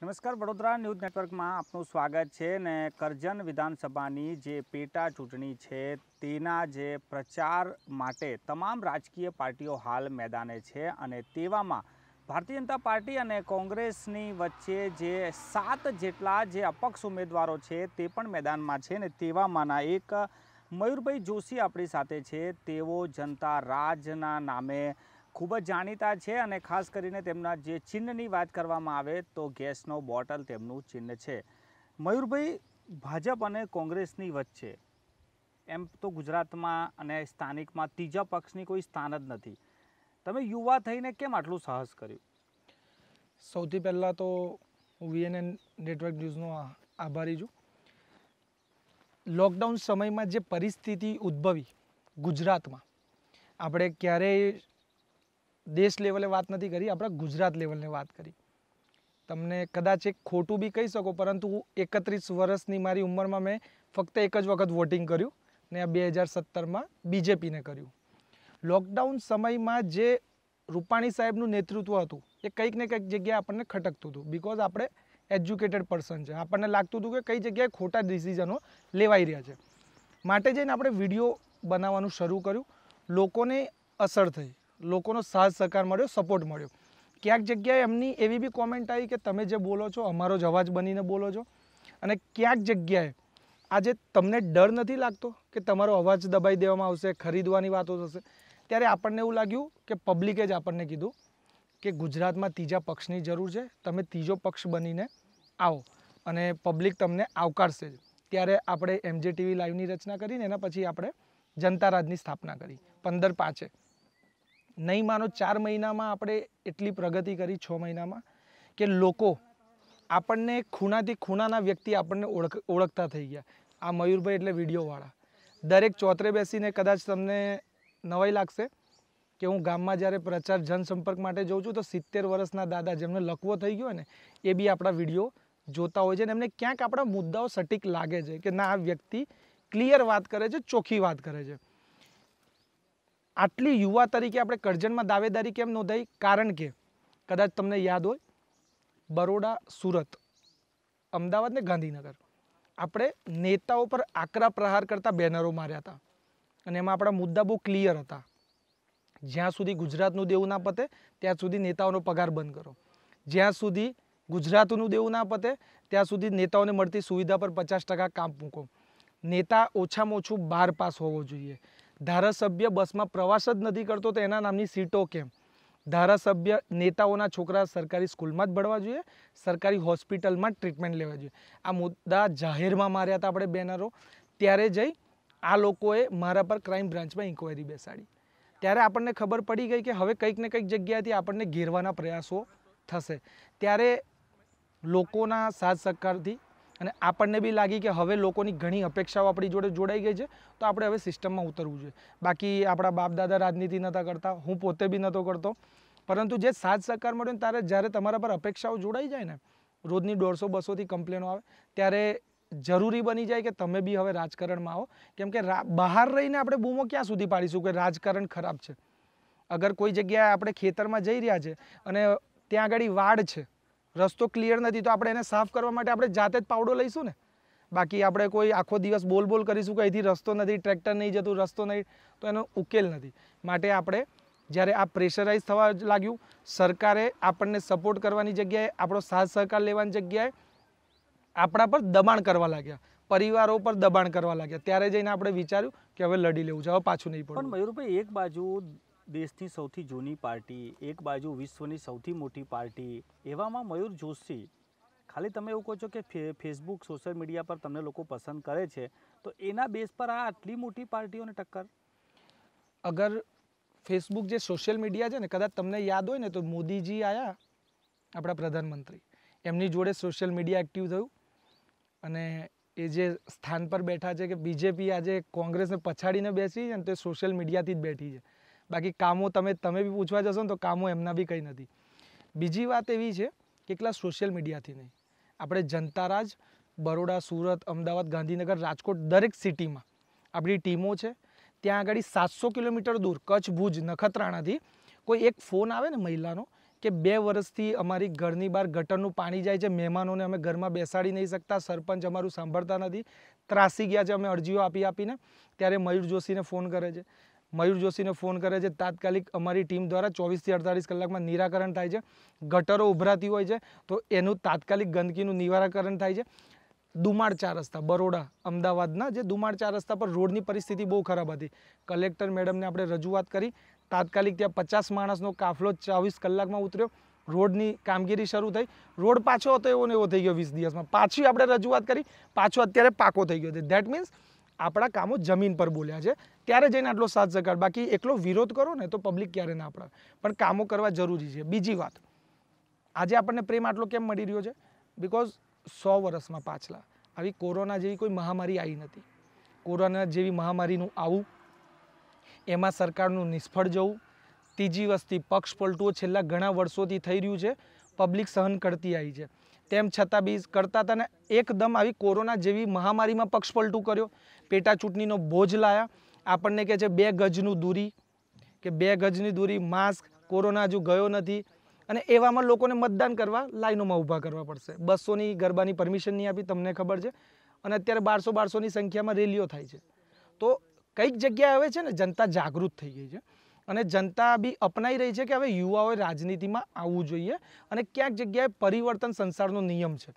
નમસ્કાર વડોદરા ન્યૂઝ નેટવર્કમાં આપનું સ્વાગત છે ને કરજણ વિધાનસભાની જે પેટા ચૂંટણી છે તેના જે પ્રચાર માટે તમામ રાજકીય પાર્ટીઓ હાલ મેદાને છે અને તેવામાં ભારતીય જનતા પાર્ટી અને કોંગ્રેસની વચ્ચે જે સાત જેટલા જે અપક્ષ ઉમેદવારો છે તે પણ મેદાનમાં છે ને તેવામાંના એક મયુરભાઈ જોશી આપણી સાથે છે તેઓ જનતા રાજના નામે ખૂબ જ જાણીતા છે અને ખાસ કરીને તેમના જે ચિહ્નની વાત કરવામાં આવે તો ગેસનો બોટલ તેમનું ચિહ્ન છે મયુરભાઈ ભાજપ અને કોંગ્રેસની વચ્ચે એમ તો ગુજરાતમાં અને સ્થાનિકમાં ત્રીજા પક્ષની કોઈ સ્થાન જ નથી તમે યુવા થઈને કેમ આટલું સાહસ કર્યું સૌથી પહેલાં તો હું વીએનએન નેટવર્ક ન્યૂઝનો આભારી છું લોકડાઉન સમયમાં જે પરિસ્થિતિ ઉદ્ભવી ગુજરાતમાં આપણે ક્યારેય દેશ લેવલે વાત નથી કરી આપણા ગુજરાત લેવલની વાત કરી તમને કદાચ એક ખોટું બી કહી શકો પરંતુ હું એકત્રીસ વર્ષની મારી ઉંમરમાં મેં ફક્ત એક જ વખત વોટિંગ કર્યું ને આ બે હજાર સત્તરમાં બીજેપીને કર્યું લોકડાઉન સમયમાં જે રૂપાણી સાહેબનું નેતૃત્વ હતું એ કંઈક ને કંઈક જગ્યાએ આપણને ખટકતું હતું બિકોઝ આપણે એજ્યુકેટેડ પર્સન છે આપણને લાગતું હતું કે કઈ જગ્યાએ ખોટા ડિસિઝનો લેવાઈ રહ્યા છે માટે જઈને આપણે વિડીયો બનાવવાનું શરૂ કર્યું લોકોને અસર થઈ લોકોનો સાથ સહકાર મળ્યો સપોર્ટ મળ્યો ક્યાંક જગ્યાએ એમની એવી બી કોમેન્ટ આવી કે તમે જે બોલો છો અમારો જ અવાજ બનીને બોલો છો અને ક્યાંક જગ્યાએ આજે તમને ડર નથી લાગતો કે તમારો અવાજ દબાઈ દેવામાં આવશે ખરીદવાની વાતો થશે ત્યારે આપણને એવું લાગ્યું કે પબ્લિકે જ આપણને કીધું કે ગુજરાતમાં ત્રીજા પક્ષની જરૂર છે તમે ત્રીજો પક્ષ બનીને આવો અને પબ્લિક તમને આવકારશે ત્યારે આપણે એમજે ટીવી લાઈવની રચના કરીને એના પછી આપણે જનતા રાજની સ્થાપના કરી પંદર પાંચે નહીં માનો ચાર મહિનામાં આપણે એટલી પ્રગતિ કરી છ મહિનામાં કે લોકો આપણને ખૂણાથી ખૂણાના વ્યક્તિ આપણને ઓળખ ઓળખતા થઈ ગયા આ મયુરભાઈ એટલે વિડીયોવાળા દરેક ચોતરે બેસીને કદાચ તમને નવાઈ લાગશે કે હું ગામમાં જ્યારે પ્રચાર જનસંપર્ક માટે જઉં છું તો સિત્તેર વર્ષના દાદા જેમને લકવો થઈ ગયો ને એ બી આપણા વિડીયો જોતા હોય છે અને એમને ક્યાંક આપણા મુદ્દાઓ સટીક લાગે છે કે ના આ વ્યક્તિ ક્લિયર વાત કરે છે ચોખ્ખી વાત કરે છે આટલી યુવા તરીકે આપણે કરજણમાં દાવેદારી કેમ નોંધાઈ કારણ કે કદાચ તમને યાદ હોય બરોડા સુરત અમદાવાદ ને ગાંધીનગર આપણે નેતાઓ પર આકરા પ્રહાર કરતા બેનરો માર્યા હતા અને એમાં આપણા મુદ્દા બહુ ક્લિયર હતા જ્યાં સુધી ગુજરાતનું દેવું ના પતે ત્યાં સુધી નેતાઓનો પગાર બંધ કરો જ્યાં સુધી ગુજરાતનું દેવું ના પતે ત્યાં સુધી નેતાઓને મળતી સુવિધા પર પચાસ ટકા કામ મૂકો નેતા ઓછામાં ઓછું બાર પાસ હોવો જોઈએ ધારાસભ્ય બસમાં પ્રવાસ જ નથી કરતો તો એના નામની સીટો કેમ ધારાસભ્ય નેતાઓના છોકરા સરકારી સ્કૂલમાં જ ભણવા જોઈએ સરકારી હોસ્પિટલમાં ટ્રીટમેન્ટ લેવા જોઈએ આ મુદ્દા જાહેરમાં માર્યા હતા આપણે બેનરો ત્યારે જઈ આ લોકોએ મારા પર ક્રાઇમ બ્રાન્ચમાં ઇન્કવાયરી બેસાડી ત્યારે આપણને ખબર પડી ગઈ કે હવે કંઈક ને કંઈક જગ્યાએથી આપણને ઘેરવાના પ્રયાસો થશે ત્યારે લોકોના સાથ સહકારથી અને આપણને બી લાગી કે હવે લોકોની ઘણી અપેક્ષાઓ આપણી જોડે જોડાઈ ગઈ છે તો આપણે હવે સિસ્ટમમાં ઉતરવું જોઈએ બાકી આપણા બાપ દાદા રાજનીતિ નહોતા કરતા હું પોતે બી નહોતો કરતો પરંતુ જે સાથ સહકાર મળ્યો ને ત્યારે જ્યારે તમારા પર અપેક્ષાઓ જોડાઈ જાય ને રોજની દોઢસો બસોથી કમ્પ્લેનો આવે ત્યારે જરૂરી બની જાય કે તમે બી હવે રાજકારણમાં આવો કેમ કે બહાર રહીને આપણે બૂમો ક્યાં સુધી પાડીશું કે રાજકારણ ખરાબ છે અગર કોઈ જગ્યાએ આપણે ખેતરમાં જઈ રહ્યા છે અને ત્યાં આગળ વાડ છે રસ્તો ક્લિયર નથી તો આપણે એને સાફ કરવા માટે આપણે જાતે જ પાવડો લઈશું ને બાકી આપણે કોઈ આખો દિવસ બોલ બોલ કરીશું કે અહીંથી રસ્તો નથી ટ્રેક્ટર નહીં જતું રસ્તો નહીં તો એનો ઉકેલ નથી માટે આપણે જ્યારે આ પ્રેશરાઇઝ થવા લાગ્યું સરકારે આપણને સપોર્ટ કરવાની જગ્યાએ આપણો સાથ સહકાર લેવાની જગ્યાએ આપણા પર દબાણ કરવા લાગ્યા પરિવારો પર દબાણ કરવા લાગ્યા ત્યારે જઈને આપણે વિચાર્યું કે હવે લડી લેવું છે હવે પાછું નહીં પડે પણ મયુરભાઈ એક બાજુ દેશની સૌથી જૂની પાર્ટી એક બાજુ વિશ્વની સૌથી મોટી પાર્ટી એવામાં મયુર જોશી ખાલી તમે એવું કહો છો કે ફે ફેસબુક સોશિયલ મીડિયા પર તમને લોકો પસંદ કરે છે તો એના બેઝ પર આ આટલી મોટી પાર્ટીઓને ટક્કર અગર ફેસબુક જે સોશિયલ મીડિયા છે ને કદાચ તમને યાદ હોય ને તો મોદીજી આવ્યા આપણા પ્રધાનમંત્રી એમની જોડે સોશિયલ મીડિયા એક્ટિવ થયું અને એ જે સ્થાન પર બેઠા છે કે બીજેપી આજે કોંગ્રેસને પછાડીને બેસી છે ને તે સોશિયલ મીડિયાથી જ બેઠી છે બાકી કામો તમે તમે બી પૂછવા જશો ને તો કામો એમના બી કંઈ નથી બીજી વાત એવી છે કે એકલા સોશિયલ મીડિયાથી નહીં આપણે જનતારાજ બરોડા સુરત અમદાવાદ ગાંધીનગર રાજકોટ દરેક સિટીમાં આપણી ટીમો છે ત્યાં આગળ સાતસો કિલોમીટર દૂર કચ્છ ભુજ નખત્રાણાથી કોઈ એક ફોન આવે ને મહિલાનો કે બે વર્ષથી અમારી ઘરની બહાર ગટરનું પાણી જાય છે મહેમાનોને અમે ઘરમાં બેસાડી નહીં શકતા સરપંચ અમારું સાંભળતા નથી ત્રાસી ગયા છે અમે અરજીઓ આપી આપીને ત્યારે મયુર જોશીને ફોન કરે છે મયુર જોશીને ફોન કરે છે તાત્કાલિક અમારી ટીમ દ્વારા ચોવીસથી અડતાલીસ કલાકમાં નિરાકરણ થાય છે ગટરો ઉભરાતી હોય છે તો એનું તાત્કાલિક ગંદકીનું નિવારાકરણ થાય છે દુમાળ ચાર રસ્તા બરોડા અમદાવાદના જે દુમાળ ચાર રસ્તા પર રોડની પરિસ્થિતિ બહુ ખરાબ હતી કલેક્ટર મેડમને આપણે રજૂઆત કરી તાત્કાલિક ત્યાં પચાસ માણસનો કાફલો ચોવીસ કલાકમાં ઉતર્યો રોડની કામગીરી શરૂ થઈ રોડ પાછો હતો એવો ને એવો થઈ ગયો વીસ દિવસમાં પાછી આપણે રજૂઆત કરી પાછો અત્યારે પાકો થઈ ગયો છે ધેટ મીન્સ આપણા કામો જમીન પર બોલ્યા છે ત્યારે જઈને આટલો સાથ સહકાર બાકી એકલો વિરોધ કરો ને તો પબ્લિક ક્યારે ના પડાવે પણ કામો કરવા જરૂરી છે બીજી વાત આજે આપણને પ્રેમ આટલો કેમ મળી રહ્યો છે બિકોઝ સો વર્ષમાં પાછલા આવી કોરોના જેવી કોઈ મહામારી આવી નથી કોરોના જેવી મહામારીનું આવું એમાં સરકારનું નિષ્ફળ જવું ત્રીજી વસ્તી પક્ષ પલટુઓ છેલ્લા ઘણા વર્ષોથી થઈ રહ્યું છે પબ્લિક સહન કરતી આવી છે તેમ છતાં બી કરતા હતા ને એકદમ આવી કોરોના જેવી મહામારીમાં પક્ષપલટું કર્યો પેટા ચૂંટણીનો બોજ લાયા આપણને કહે છે બે ગજનું દૂરી કે બે ગજની દૂરી માસ્ક કોરોના હજુ ગયો નથી અને એવામાં લોકોને મતદાન કરવા લાઈનોમાં ઊભા કરવા પડશે બસોની ગરબાની પરમિશન નહીં આપી તમને ખબર છે અને અત્યારે બારસો બારસોની સંખ્યામાં રેલીઓ થાય છે તો કંઈક જગ્યાએ હવે છે ને જનતા જાગૃત થઈ ગઈ છે અને જનતા બી અપનાઈ રહી છે કે હવે યુવાઓએ રાજનીતિમાં આવવું જોઈએ અને ક્યાંક જગ્યાએ પરિવર્તન સંસારનો નિયમ છે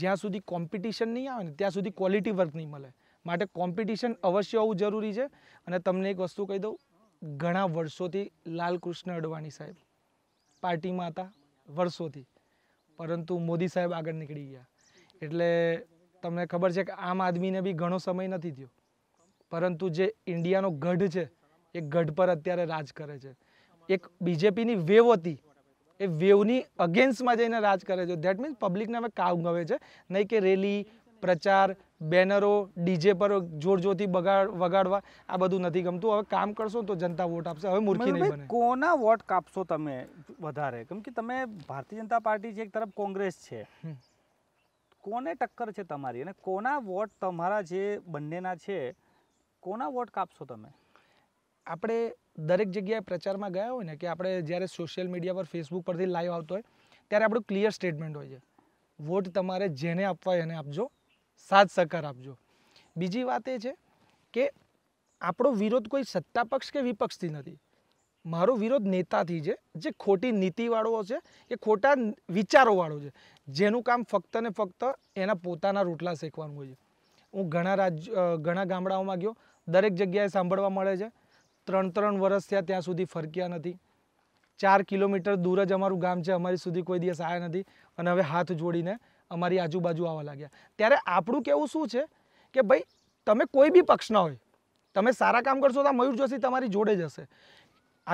જ્યાં સુધી કોમ્પિટિશન નહીં આવે ને ત્યાં સુધી ક્વોલિટી વર્ક નહીં મળે માટે કોમ્પિટિશન અવશ્ય હોવું જરૂરી છે અને તમને એક વસ્તુ કહી દઉં ઘણા વર્ષોથી લાલકૃષ્ણ અડવાણી સાહેબ પાર્ટીમાં હતા વર્ષોથી પરંતુ મોદી સાહેબ આગળ નીકળી ગયા એટલે તમને ખબર છે કે આમ આદમીને બી ઘણો સમય નથી થયો પરંતુ જે ઇન્ડિયાનો ગઢ છે કે ગઢ પર અત્યારે રાજ કરે છે એક બીજેપીની વેવ હતી એ વેવની અગેન્સ્ટમાં જઈને રાજ કરે છે દેટ મીન્સ પબ્લિકને હવે કાવ ગવે છે નહીં કે રેલી પ્રચાર બેનરો ડીજે પર જોરજોરથી બગાડ વગાડવા આ બધું નથી ગમતું હવે કામ કરશો તો જનતા વોટ આપશે હવે મૂર્ખી નહીં બને કોના વોટ કાપશો તમે વધારે કેમ કે તમે ભારતીય જનતા પાર્ટી છે એક તરફ કોંગ્રેસ છે કોને ટક્કર છે તમારી અને કોના વોટ તમારા જે બંનેના છે કોના વોટ કાપશો તમે આપણે દરેક જગ્યાએ પ્રચારમાં ગયા હોય ને કે આપણે જ્યારે સોશિયલ મીડિયા પર ફેસબુક પરથી લાઈવ આવતો હોય ત્યારે આપણું ક્લિયર સ્ટેટમેન્ટ હોય છે વોટ તમારે જેને આપવા એને આપજો સાથ સહકાર આપજો બીજી વાત એ છે કે આપણો વિરોધ કોઈ સત્તા પક્ષ કે વિપક્ષથી નથી મારો વિરોધ નેતાથી છે જે ખોટી નીતિવાળો છે કે ખોટા વિચારોવાળો છે જેનું કામ ફક્ત ને ફક્ત એના પોતાના રોટલા શેકવાનું હોય છે હું ઘણા રાજ્ય ઘણા ગામડાઓમાં ગયો દરેક જગ્યાએ સાંભળવા મળે છે ત્રણ ત્રણ વર્ષ થયા ત્યાં સુધી ફરક્યા નથી ચાર કિલોમીટર દૂર જ અમારું ગામ છે અમારી સુધી કોઈ દિવસ આવ્યા નથી અને હવે હાથ જોડીને અમારી આજુબાજુ આવવા લાગ્યા ત્યારે આપણું કેવું શું છે કે ભાઈ તમે કોઈ બી પક્ષના હોય તમે સારા કામ કરશો તો મયુર જોશી તમારી જોડે જ હશે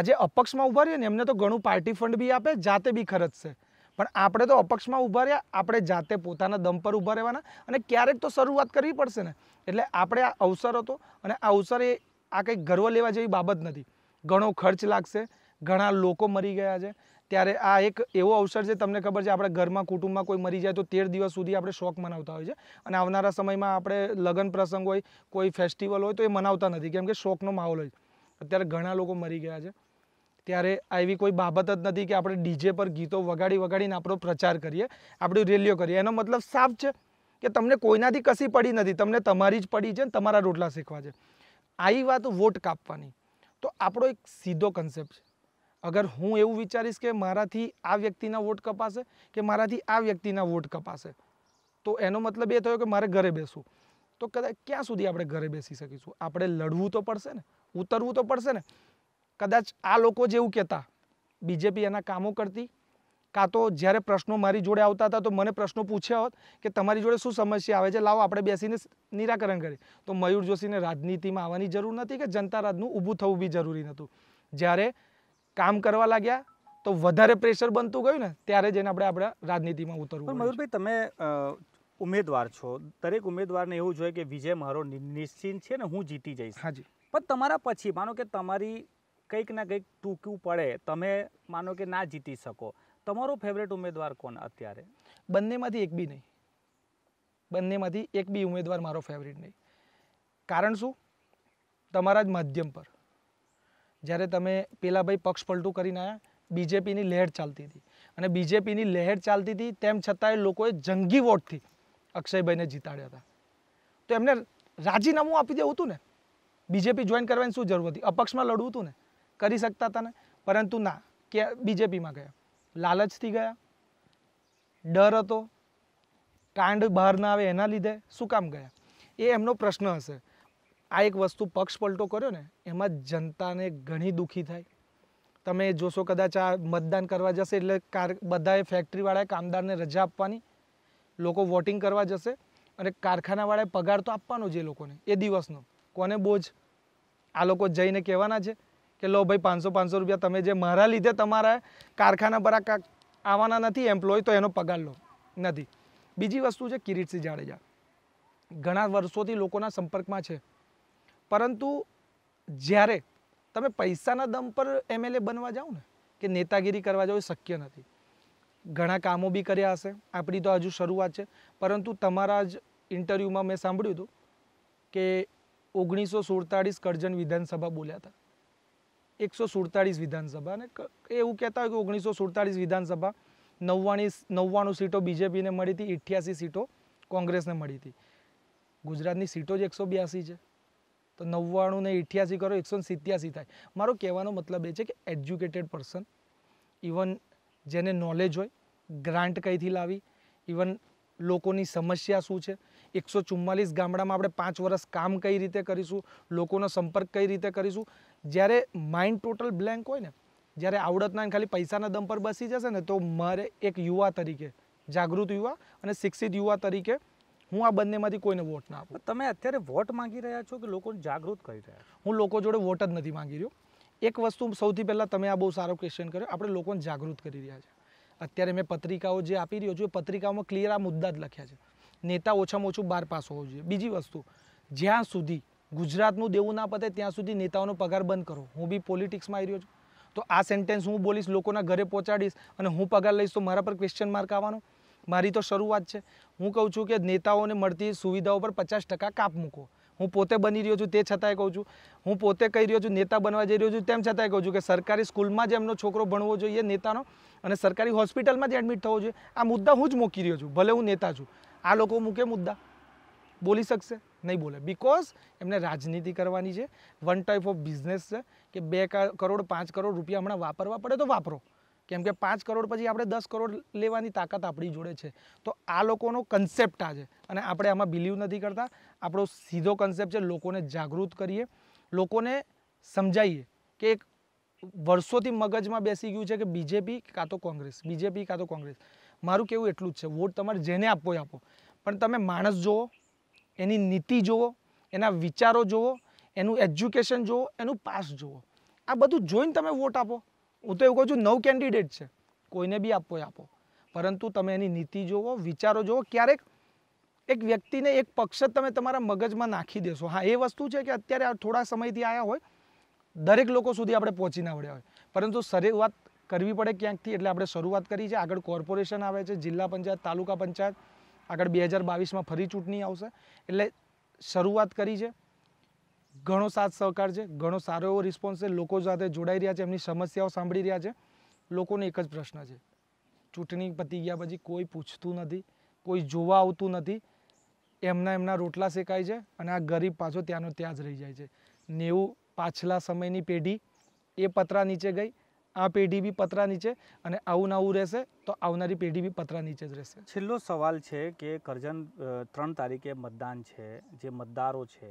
આજે અપક્ષમાં ઊભા રહીએ ને એમને તો ઘણું પાર્ટી ફંડ બી આપે જાતે બી ખર્ચશે પણ આપણે તો અપક્ષમાં ઊભા રહ્યા આપણે જાતે પોતાના દમ પર ઊભા રહેવાના અને ક્યારેક તો શરૂઆત કરવી પડશે ને એટલે આપણે આ અવસર હતો અને આ અવસર એ આ કંઈક ગર્વ લેવા જેવી બાબત નથી ઘણો ખર્ચ લાગશે ઘણા લોકો મરી ગયા છે ત્યારે આ એક એવો અવસર છે તમને ખબર છે આપણે ઘરમાં કુટુંબમાં કોઈ મરી જાય તો તેર દિવસ સુધી આપણે શોખ મનાવતા હોય છે અને આવનારા સમયમાં આપણે લગ્ન પ્રસંગ હોય કોઈ ફેસ્ટિવલ હોય તો એ મનાવતા નથી કેમ કે શોકનો માહોલ હોય અત્યારે ઘણા લોકો મરી ગયા છે ત્યારે એવી કોઈ બાબત જ નથી કે આપણે ડીજે પર ગીતો વગાડી વગાડીને આપણો પ્રચાર કરીએ આપણી રેલીઓ કરીએ એનો મતલબ સાફ છે કે તમને કોઈનાથી કશી પડી નથી તમને તમારી જ પડી છે ને તમારા રોટલા શીખવા છે આ イ વા તો વોટ કપવાની તો આપડો એક સીધો કન્સેપ્ટ છે અગર હું એવું વિચારિસ કે મારાથી આ વ્યક્તિનો વોટ કપાશે કે મારાથી આ વ્યક્તિનો વોટ કપાશે તો એનો મતલબ એ થયો કે મારે ઘરે બેસવું તો કદાચ ક્યાં સુધી આપણે ઘરે બેસી સકીશું આપણે લડવું તો પડશે ને ઉતરવું તો પડશે ને કદાચ આ લોકો જેવું કહેતા बीजेपी એના કામો કરતી કાં તો જ્યારે પ્રશ્નો મારી જોડે આવતા હતા તો મને પ્રશ્નો પૂછ્યા હોત કે તમારી જોડે શું સમસ્યા આવે છે લાવો આપણે બેસીને નિરાકરણ કરીએ તો મયુર જોશીને રાજનીતિમાં આવવાની જરૂર નથી કે જનતા રાજનું ઊભું થવું બી જરૂરી નહોતું જ્યારે કામ કરવા લાગ્યા તો વધારે પ્રેશર બનતું ગયું ને ત્યારે જઈને આપણે આપણા રાજનીતિમાં ઉતરવું મયુરભાઈ તમે ઉમેદવાર છો દરેક ઉમેદવારને એવું જોઈએ કે વિજય મારો નિશ્ચિત છે ને હું જીતી જઈશ હાજી પણ તમારા પછી માનો કે તમારી કંઈક ના કંઈક ટૂંકવું પડે તમે માનો કે ના જીતી શકો તમારો ફેવરેટ ઉમેદવાર કોણ અત્યારે બંનેમાંથી એક બી નહીં બંનેમાંથી એક બી ઉમેદવાર મારો ફેવરેટ નહીં કારણ શું તમારા જ માધ્યમ પર જ્યારે તમે પેલા ભાઈ પક્ષ પલટું કરીને આવ્યા બીજેપીની લહેર ચાલતી હતી અને બીજેપીની લહેર ચાલતી હતી તેમ છતાંય લોકોએ જંગી વોટથી અક્ષયભાઈને જીતાડ્યા હતા તો એમને રાજીનામું આપી દેવું હતું ને બીજેપી જોઈન કરવાની શું જરૂર હતી અપક્ષમાં લડવું હતું ને કરી શકતા હતા ને પરંતુ ના કે બીજેપીમાં ગયા લાલચથી ગયા ડર હતો કાંડ બહાર ના આવે એના લીધે શું કામ ગયા એ એમનો પ્રશ્ન હશે આ એક વસ્તુ પક્ષ પલટો કર્યો ને એમાં જનતાને ઘણી દુઃખી થાય તમે જોશો કદાચ આ મતદાન કરવા જશે એટલે કાર બધાએ ફેક્ટરીવાળાએ કામદારને રજા આપવાની લોકો વોટિંગ કરવા જશે અને કારખાનાવાળાએ પગાર તો આપવાનો જ એ લોકોને એ દિવસનો કોને બોજ આ લોકો જઈને કહેવાના છે કે લો ભાઈ પાંચસો પાંચસો રૂપિયા તમે જે મારા લીધે તમારા કારખાના પર આવવાના નથી એમ્પ્લોય તો એનો પગાર લો નથી બીજી વસ્તુ છે કિરીટસિંહ જાડેજા ઘણા વર્ષોથી લોકોના સંપર્કમાં છે પરંતુ જ્યારે તમે પૈસાના દમ પર એમએલએ બનવા જાઓ ને કે નેતાગીરી કરવા જાઓ એ શક્ય નથી ઘણા કામો બી કર્યા હશે આપણી તો હજુ શરૂઆત છે પરંતુ તમારા જ ઇન્ટરવ્યૂમાં મેં સાંભળ્યું હતું કે ઓગણીસો સુડતાળીસ કરજણ વિધાનસભા બોલ્યા હતા એકસો સુડતાળીસ વિધાનસભા અને એવું કહેતા હોય કે ઓગણીસો સુડતાળીસ વિધાનસભા નવ્વાણી નવ્વાણું સીટો બીજેપીને મળી હતી અઠ્યાસી સીટો કોંગ્રેસને મળી હતી ગુજરાતની સીટો જ એકસો બ્યાસી છે તો નવ્વાણું ને અઠ્યાસી કરો એકસો સિત્યાસી થાય મારો કહેવાનો મતલબ એ છે કે એજ્યુકેટેડ પર્સન ઇવન જેને નોલેજ હોય ગ્રાન્ટ કઈથી લાવી ઇવન લોકોની સમસ્યા શું છે એકસો ચુમ્માલીસ ગામડામાં આપણે પાંચ વર્ષ કામ કઈ રીતે કરીશું લોકોનો સંપર્ક કઈ રીતે કરીશું જ્યારે માઇન્ડ ટોટલ બ્લેન્ક હોય ને જ્યારે આવડતના ખાલી પૈસાના દમ પર બસી જશે ને તો મારે એક યુવા તરીકે જાગૃત યુવા અને શિક્ષિત યુવા તરીકે હું આ બંનેમાંથી કોઈને વોટ ના આપું તમે અત્યારે વોટ માંગી રહ્યા છો કે લોકોને જાગૃત કરી રહ્યા હું લોકો જોડે વોટ જ નથી માંગી રહ્યો એક વસ્તુ સૌથી પહેલાં તમે આ બહુ સારો ક્વેશ્ચન કર્યો આપણે લોકોને જાગૃત કરી રહ્યા છે અત્યારે મેં પત્રિકાઓ જે આપી રહ્યો છું એ પત્રિકાઓમાં ક્લિયર આ મુદ્દા જ લખ્યા છે નેતા ઓછામાં ઓછું બાર પાસ હોવું જોઈએ બીજી વસ્તુ જ્યાં સુધી ગુજરાતનું દેવું ના પતે ત્યાં સુધી નેતાઓનો પગાર બંધ કરો હું બી પોલિટિક્સમાં આવી રહ્યો છું તો આ સેન્ટેન્સ હું બોલીશ લોકોના ઘરે પહોંચાડીશ અને હું પગાર લઈશ તો મારા પર ક્વેશ્ચન માર્ક આવવાનો મારી તો શરૂઆત છે હું કહું છું કે નેતાઓને મળતી સુવિધાઓ પર પચાસ ટકા કાપ મૂકો હું પોતે બની રહ્યો છું તે છતાંય કહું છું હું પોતે કહી રહ્યો છું નેતા બનવા જઈ રહ્યો છું તેમ છતાંય કહું છું કે સરકારી સ્કૂલમાં જ એમનો છોકરો ભણવો જોઈએ નેતાનો અને સરકારી હોસ્પિટલમાં જ એડમિટ થવો જોઈએ આ મુદ્દા હું જ મૂકી રહ્યો છું ભલે હું નેતા છું આ લોકો મૂકે મુદ્દા બોલી શકશે નહીં બોલે બિકોઝ એમને રાજનીતિ કરવાની છે વન ટાઈપ ઓફ બિઝનેસ છે કે બે કરોડ પાંચ કરોડ રૂપિયા હમણાં વાપરવા પડે તો વાપરો કેમ કે પાંચ કરોડ પછી આપણે દસ કરોડ લેવાની તાકાત આપણી જોડે છે તો આ લોકોનો કન્સેપ્ટ આ છે અને આપણે આમાં બિલીવ નથી કરતા આપણો સીધો કન્સેપ્ટ છે લોકોને જાગૃત કરીએ લોકોને સમજાવીએ કે એક વર્ષોથી મગજમાં બેસી ગયું છે કે બીજેપી કાં તો કોંગ્રેસ બીજેપી કાં તો કોંગ્રેસ મારું કેવું એટલું જ છે વોટ તમારે જેને આપવો આપો પણ તમે માણસ જુઓ એની નીતિ જોવો એના વિચારો જોવો એનું এড્યુકેશન જોવો એનું પાસ જોવો આ બધું જોઈને તમે વોટ આપો ઉતો એવું કહો જો નવ કેન્ડિડેટ છે કોઈને ભી આપો એ આપો પરંતુ તમે એની નીતિ જોવો વિચારો જોવો ક્યારેક એક વ્યક્તિને એક પક્ષ તમે તમારા મગજમાં નાખી દેશો હા એ વસ્તુ છે કે અત્યારે થોડા સમયથી આયા હોય દરેક લોકો સુધી આપણે પહોંચી નાવળ્યા હોય પરંતુ શરૂઆત કરવી પડે ક્યાંથી એટલે આપણે શરૂઆત કરી છે આગળ કોર્પોરેશન આવે છે જિલ્લા પંચાયત તાલુકા પંચાયત આગળ બે હજાર બાવીસમાં ફરી ચૂંટણી આવશે એટલે શરૂઆત કરી છે ઘણો સાથ સહકાર છે ઘણો સારો એવો રિસ્પોન્સ છે લોકો સાથે જોડાઈ રહ્યા છે એમની સમસ્યાઓ સાંભળી રહ્યા છે લોકોને એક જ પ્રશ્ન છે ચૂંટણી પતી ગયા પછી કોઈ પૂછતું નથી કોઈ જોવા આવતું નથી એમના એમના રોટલા શેકાય છે અને આ ગરીબ પાછો ત્યાંનો ત્યાં જ રહી જાય છે નેવું પાછલા સમયની પેઢી એ પતરા નીચે ગઈ આ પેઢી બી પતરા નીચે અને આવું આવું રહેશે તો આવનારી પેઢી બી પતરા નીચે જ રહેશે છેલ્લો સવાલ છે કે કરજન ત્રણ તારીખે મતદાન છે જે મતદારો છે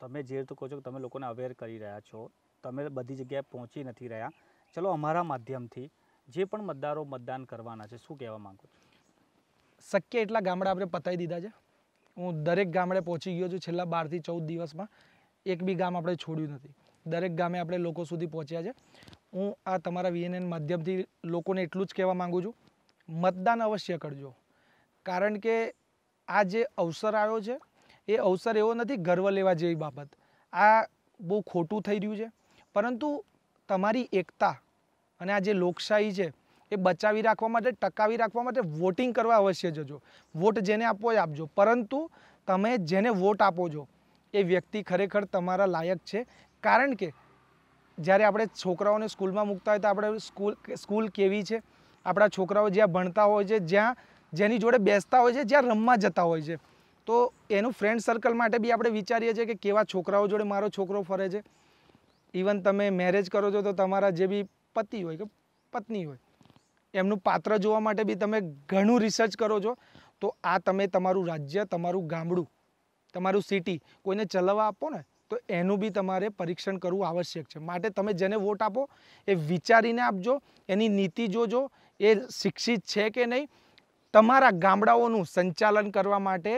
તમે જે રીતે કહો છો કે તમે લોકોને અવેર કરી રહ્યા છો તમે બધી જગ્યાએ પહોંચી નથી રહ્યા ચલો અમારા માધ્યમથી જે પણ મતદારો મતદાન કરવાના છે શું કહેવા માગો છો શક્ય એટલા ગામડા આપણે પતાવી દીધા છે હું દરેક ગામડે પહોંચી ગયો છું છેલ્લા બારથી ચૌદ દિવસમાં એક બી ગામ આપણે છોડ્યું નથી દરેક ગામે આપણે લોકો સુધી પહોંચ્યા છે હું આ તમારા વીએનએન માધ્યમથી લોકોને એટલું જ કહેવા માગું છું મતદાન અવશ્ય કરજો કારણ કે આ જે અવસર આવ્યો છે એ અવસર એવો નથી ગર્વ લેવા જેવી બાબત આ બહુ ખોટું થઈ રહ્યું છે પરંતુ તમારી એકતા અને આ જે લોકશાહી છે એ બચાવી રાખવા માટે ટકાવી રાખવા માટે વોટિંગ કરવા અવશ્ય જજો વોટ જેને આપવો એ આપજો પરંતુ તમે જેને વોટ આપો છો એ વ્યક્તિ ખરેખર તમારા લાયક છે કારણ કે જ્યારે આપણે છોકરાઓને સ્કૂલમાં મૂકતા હોય તો આપણે સ્કૂલ સ્કૂલ કેવી છે આપણા છોકરાઓ જ્યાં ભણતા હોય છે જ્યાં જેની જોડે બેસતા હોય છે જ્યાં રમવા જતા હોય છે તો એનું ફ્રેન્ડ સર્કલ માટે બી આપણે વિચારીએ છીએ કે કેવા છોકરાઓ જોડે મારો છોકરો ફરે છે ઇવન તમે મેરેજ કરો છો તો તમારા જે બી પતિ હોય કે પત્ની હોય એમનું પાત્ર જોવા માટે બી તમે ઘણું રિસર્ચ કરો છો તો આ તમે તમારું રાજ્ય તમારું ગામડું તમારું સિટી કોઈને ચલાવવા આપો ને તો એનું બી તમારે પરીક્ષણ કરવું આવશ્યક છે માટે તમે જેને વોટ આપો એ વિચારીને આપજો એની નીતિ જોજો એ શિક્ષિત છે કે નહીં તમારા ગામડાઓનું સંચાલન કરવા માટે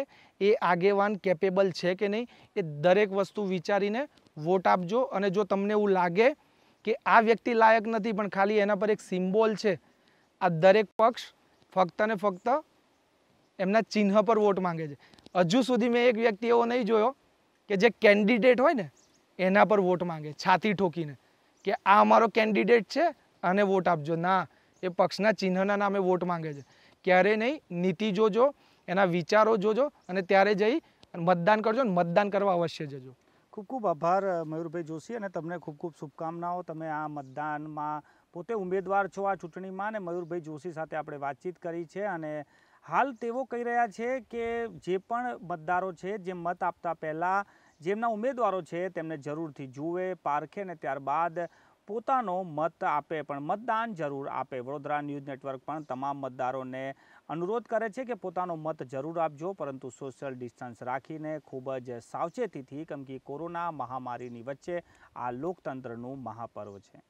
એ આગેવાન કેપેબલ છે કે નહીં એ દરેક વસ્તુ વિચારીને વોટ આપજો અને જો તમને એવું લાગે કે આ વ્યક્તિ લાયક નથી પણ ખાલી એના પર એક સિમ્બોલ છે આ દરેક પક્ષ ફક્ત ને ફક્ત એમના ચિહ્ન પર વોટ માંગે છે હજુ સુધી મેં એક વ્યક્તિ એવો નહીં જોયો કે જે કેન્ડિડેટ હોય ને એના પર વોટ માંગે છાતી ઠોકીને કે આ અમારો કેન્ડિડેટ છે અને વોટ આપજો ના એ પક્ષના ચિહ્નના નામે વોટ માંગે છે ક્યારેય નહીં નીતિ જોજો એના વિચારો જોજો અને ત્યારે જઈ મતદાન કરજો અને મતદાન કરવા અવશ્ય જજો ખૂબ ખૂબ આભાર મયુરભાઈ જોશી અને તમને ખૂબ ખૂબ શુભકામનાઓ તમે આ મતદાનમાં પોતે ઉમેદવાર છો આ ચૂંટણીમાં અને મયુરભાઈ જોશી સાથે આપણે વાતચીત કરી છે અને હાલ તેવો કહી રહ્યા છે કે જે પણ મતદારો છે જે મત આપતા પહેલાં જેમના ઉમેદવારો છે તેમને જરૂરથી જુએ પારખે ને ત્યારબાદ પોતાનો મત આપે પણ મતદાન જરૂર આપે વડોદરા ન્યૂઝ નેટવર્ક પણ તમામ મતદારોને અનુરોધ કરે છે કે પોતાનો મત જરૂર આપજો પરંતુ સોશિયલ ડિસ્ટન્સ રાખીને ખૂબ જ સાવચેતીથી કેમ કે કોરોના મહામારીની વચ્ચે આ લોકતંત્રનું મહાપર્વ છે